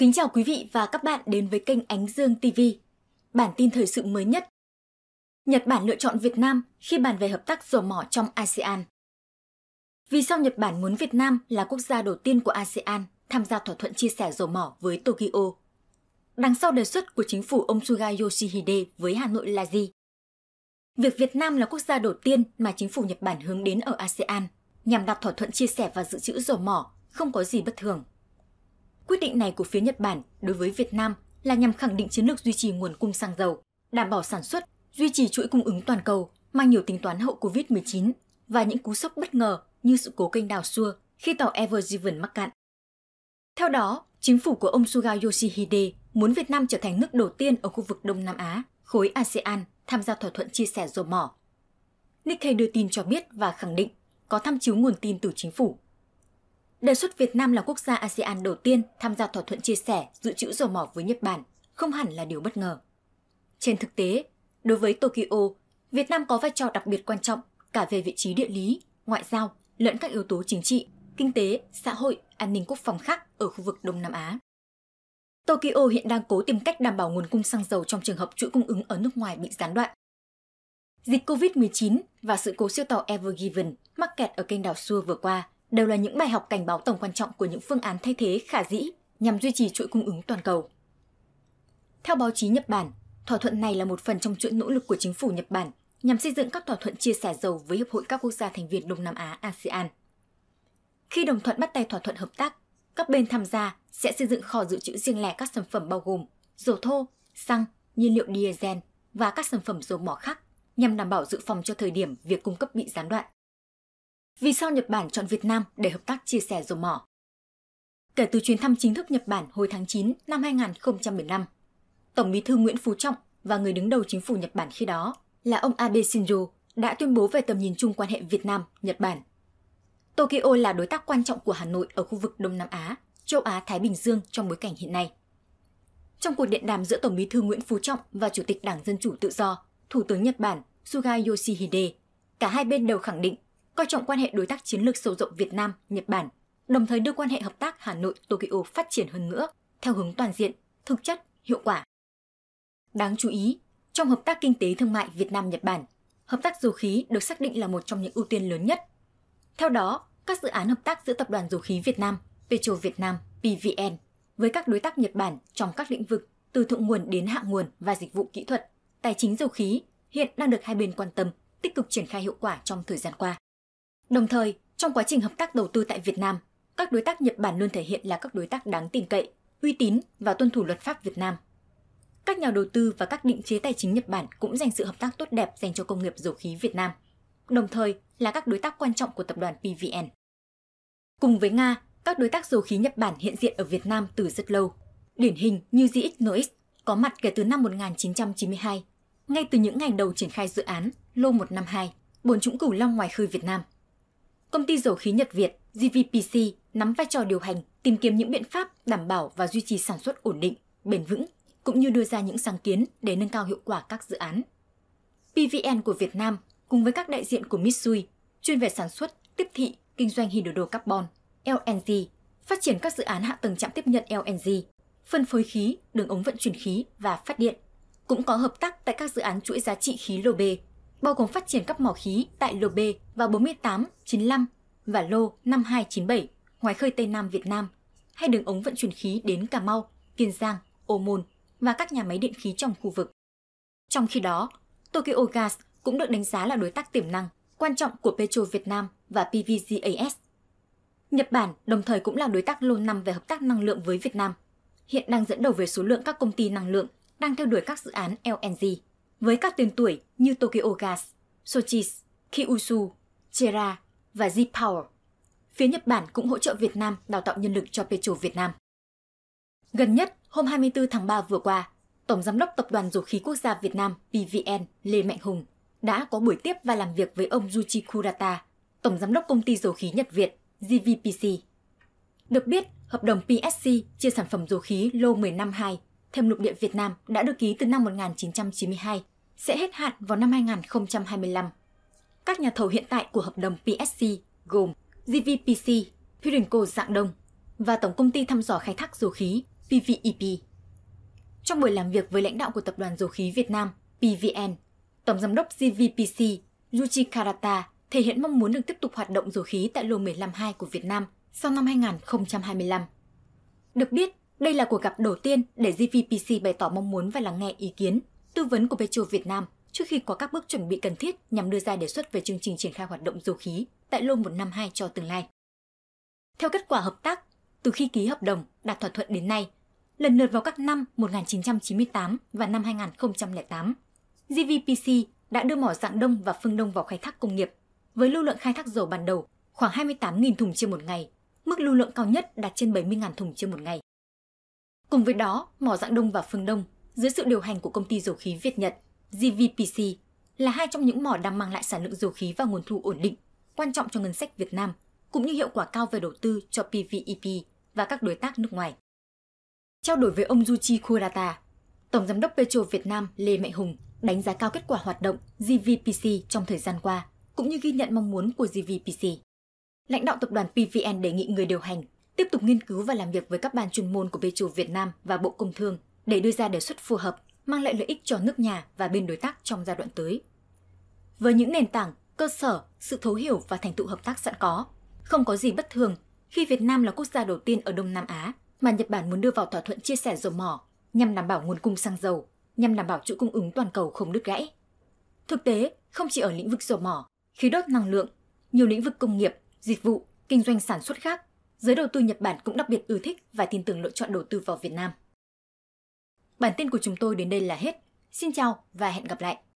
Kính chào quý vị và các bạn đến với kênh Ánh Dương TV. Bản tin thời sự mới nhất. Nhật Bản lựa chọn Việt Nam khi bàn về hợp tác dầu mỏ trong ASEAN. Vì sao Nhật Bản muốn Việt Nam là quốc gia đầu tiên của ASEAN tham gia thỏa thuận chia sẻ dầu mỏ với Tokyo? Đằng sau đề xuất của chính phủ ông Suga Yoshihide với Hà Nội là gì? Việc Việt Nam là quốc gia đầu tiên mà chính phủ Nhật Bản hướng đến ở ASEAN nhằm đạt thỏa thuận chia sẻ và dự trữ dầu mỏ không có gì bất thường. Quyết định này của phía Nhật Bản đối với Việt Nam là nhằm khẳng định chiến lược duy trì nguồn cung xăng dầu, đảm bảo sản xuất, duy trì chuỗi cung ứng toàn cầu, mang nhiều tính toán hậu Covid-19 và những cú sốc bất ngờ như sự cố kênh đào Sua khi tàu Ever Given mắc cạn. Theo đó, chính phủ của ông Suga Yoshihide muốn Việt Nam trở thành nước đầu tiên ở khu vực Đông Nam Á, khối ASEAN, tham gia thỏa thuận chia sẻ dầu mỏ. Nikkei đưa tin cho biết và khẳng định có tham chiếu nguồn tin từ chính phủ đề xuất Việt Nam là quốc gia ASEAN đầu tiên tham gia thỏa thuận chia sẻ dự trữ dầu mỏ với Nhật Bản không hẳn là điều bất ngờ. Trên thực tế, đối với Tokyo, Việt Nam có vai trò đặc biệt quan trọng cả về vị trí địa lý, ngoại giao lẫn các yếu tố chính trị, kinh tế, xã hội, an ninh quốc phòng khác ở khu vực Đông Nam Á. Tokyo hiện đang cố tìm cách đảm bảo nguồn cung xăng dầu trong trường hợp chuỗi cung ứng ở nước ngoài bị gián đoạn. Dịch COVID-19 và sự cố siêu tàu Ever Given mắc kẹt ở kênh đảo Suez vừa qua đều là những bài học cảnh báo tổng quan trọng của những phương án thay thế khả dĩ nhằm duy trì chuỗi cung ứng toàn cầu. Theo báo chí Nhật Bản, thỏa thuận này là một phần trong chuỗi nỗ lực của chính phủ Nhật Bản nhằm xây dựng các thỏa thuận chia sẻ dầu với Hiệp hội các quốc gia thành viên Đông Nam Á ASEAN. Khi đồng thuận bắt tay thỏa thuận hợp tác, các bên tham gia sẽ xây dựng kho dự trữ riêng lẻ các sản phẩm bao gồm dầu thô, xăng, nhiên liệu diesel và các sản phẩm dầu mỏ khác nhằm đảm bảo dự phòng cho thời điểm việc cung cấp bị gián đoạn. Vì sao Nhật Bản chọn Việt Nam để hợp tác chia sẻ dầu mỏ? Kể từ chuyến thăm chính thức Nhật Bản hồi tháng 9 năm 2015, Tổng bí thư Nguyễn Phú Trọng và người đứng đầu chính phủ Nhật Bản khi đó là ông Abe Shinzo đã tuyên bố về tầm nhìn chung quan hệ Việt Nam-Nhật Bản. Tokyo là đối tác quan trọng của Hà Nội ở khu vực Đông Nam Á, châu Á-Thái Bình Dương trong bối cảnh hiện nay. Trong cuộc điện đàm giữa Tổng bí thư Nguyễn Phú Trọng và Chủ tịch Đảng Dân Chủ Tự Do, Thủ tướng Nhật Bản Suga Yoshihide, cả hai bên đều khẳng định coi trọng quan hệ đối tác chiến lược sâu rộng Việt Nam, Nhật Bản, đồng thời đưa quan hệ hợp tác Hà Nội Tokyo phát triển hơn nữa theo hướng toàn diện, thực chất, hiệu quả. Đáng chú ý, trong hợp tác kinh tế thương mại Việt Nam Nhật Bản, hợp tác dầu khí được xác định là một trong những ưu tiên lớn nhất. Theo đó, các dự án hợp tác giữa Tập đoàn Dầu khí Việt Nam, Petro Việt Nam, PVN với các đối tác Nhật Bản trong các lĩnh vực từ thượng nguồn đến hạ nguồn và dịch vụ kỹ thuật, tài chính dầu khí hiện đang được hai bên quan tâm, tích cực triển khai hiệu quả trong thời gian qua. Đồng thời, trong quá trình hợp tác đầu tư tại Việt Nam, các đối tác Nhật Bản luôn thể hiện là các đối tác đáng tin cậy, uy tín và tuân thủ luật pháp Việt Nam. Các nhà đầu tư và các định chế tài chính Nhật Bản cũng dành sự hợp tác tốt đẹp dành cho công nghiệp dầu khí Việt Nam, đồng thời là các đối tác quan trọng của tập đoàn PVN. Cùng với Nga, các đối tác dầu khí Nhật Bản hiện diện ở Việt Nam từ rất lâu. Điển hình như GXNOX có mặt kể từ năm 1992, ngay từ những ngày đầu triển khai dự án Lô 152, bồn trũng Cửu Long ngoài khơi Việt Nam công ty dầu khí Nhật Việt GVPC nắm vai trò điều hành, tìm kiếm những biện pháp đảm bảo và duy trì sản xuất ổn định, bền vững, cũng như đưa ra những sáng kiến để nâng cao hiệu quả các dự án. PVN của Việt Nam cùng với các đại diện của Mitsui chuyên về sản xuất, tiếp thị, kinh doanh hydro carbon, LNG, phát triển các dự án hạ tầng trạm tiếp nhận LNG, phân phối khí, đường ống vận chuyển khí và phát điện. Cũng có hợp tác tại các dự án chuỗi giá trị khí lô bê bao gồm phát triển các mỏ khí tại lô B vào 48, 95 và lô 5297 ngoài khơi Tây Nam Việt Nam, hay đường ống vận chuyển khí đến Cà Mau, Kiên Giang, Ô Môn và các nhà máy điện khí trong khu vực. Trong khi đó, Tokyo Gas cũng được đánh giá là đối tác tiềm năng quan trọng của Petro Việt Nam và PVGAS. Nhật Bản đồng thời cũng là đối tác lâu năm về hợp tác năng lượng với Việt Nam, hiện đang dẫn đầu về số lượng các công ty năng lượng đang theo đuổi các dự án LNG với các tên tuổi như Tokyo Gas, Sochis, Kyushu, Chera và Z-Power. Phía Nhật Bản cũng hỗ trợ Việt Nam đào tạo nhân lực cho Petro Việt Nam. Gần nhất, hôm 24 tháng 3 vừa qua, Tổng Giám đốc Tập đoàn Dầu khí Quốc gia Việt Nam PVN Lê Mạnh Hùng đã có buổi tiếp và làm việc với ông Yuji Kurata, Tổng Giám đốc Công ty Dầu khí Nhật Việt GVPC. Được biết, hợp đồng PSC chia sản phẩm dầu khí Lô 1052 Thêm lục địa Việt Nam đã được ký từ năm 1992, sẽ hết hạn vào năm 2025. Các nhà thầu hiện tại của hợp đồng PSC gồm GVPC, Pyrenco Dạng Đông và Tổng Công ty Thăm dò Khai thác Dầu khí PVEP. E Trong buổi làm việc với lãnh đạo của Tập đoàn Dầu khí Việt Nam PVN, Tổng Giám đốc GVPC Yuji Karata thể hiện mong muốn được tiếp tục hoạt động dầu khí tại lô 152 của Việt Nam sau năm 2025. Được biết, đây là cuộc gặp đầu tiên để GVPC bày tỏ mong muốn và lắng nghe ý kiến, tư vấn của Petro Việt Nam trước khi có các bước chuẩn bị cần thiết nhằm đưa ra đề xuất về chương trình triển khai hoạt động dầu khí tại lô 152 cho tương lai. Theo kết quả hợp tác, từ khi ký hợp đồng đạt thỏa thuận đến nay, lần lượt vào các năm 1998 và năm 2008, GVPC đã đưa mỏ dạng đông và phương đông vào khai thác công nghiệp với lưu lượng khai thác dầu ban đầu khoảng 28.000 thùng trên một ngày, mức lưu lượng cao nhất đạt trên 70.000 thùng trên một ngày. Cùng với đó, mỏ dạng đông và phương đông dưới sự điều hành của công ty dầu khí Việt Nhật GVPC là hai trong những mỏ đang mang lại sản lượng dầu khí và nguồn thu ổn định, quan trọng cho ngân sách Việt Nam, cũng như hiệu quả cao về đầu tư cho PVEP e và các đối tác nước ngoài. Trao đổi với ông Yuchi Kurata, Tổng Giám đốc Petro Việt Nam Lê Mạnh Hùng đánh giá cao kết quả hoạt động GVPC trong thời gian qua, cũng như ghi nhận mong muốn của GVPC. Lãnh đạo tập đoàn PVN đề nghị người điều hành tiếp tục nghiên cứu và làm việc với các ban chuyên môn của Petro Việt Nam và Bộ Công Thương để đưa ra đề xuất phù hợp mang lại lợi ích cho nước nhà và bên đối tác trong giai đoạn tới. Với những nền tảng, cơ sở, sự thấu hiểu và thành tựu hợp tác sẵn có, không có gì bất thường khi Việt Nam là quốc gia đầu tiên ở Đông Nam Á mà Nhật Bản muốn đưa vào thỏa thuận chia sẻ dầu mỏ nhằm đảm bảo nguồn cung xăng dầu, nhằm đảm bảo chuỗi cung ứng toàn cầu không đứt gãy. Thực tế, không chỉ ở lĩnh vực dầu mỏ, khí đốt năng lượng, nhiều lĩnh vực công nghiệp, dịch vụ, kinh doanh sản xuất khác giới đầu tư Nhật Bản cũng đặc biệt ưa thích và tin tưởng lựa chọn đầu tư vào Việt Nam. Bản tin của chúng tôi đến đây là hết. Xin chào và hẹn gặp lại!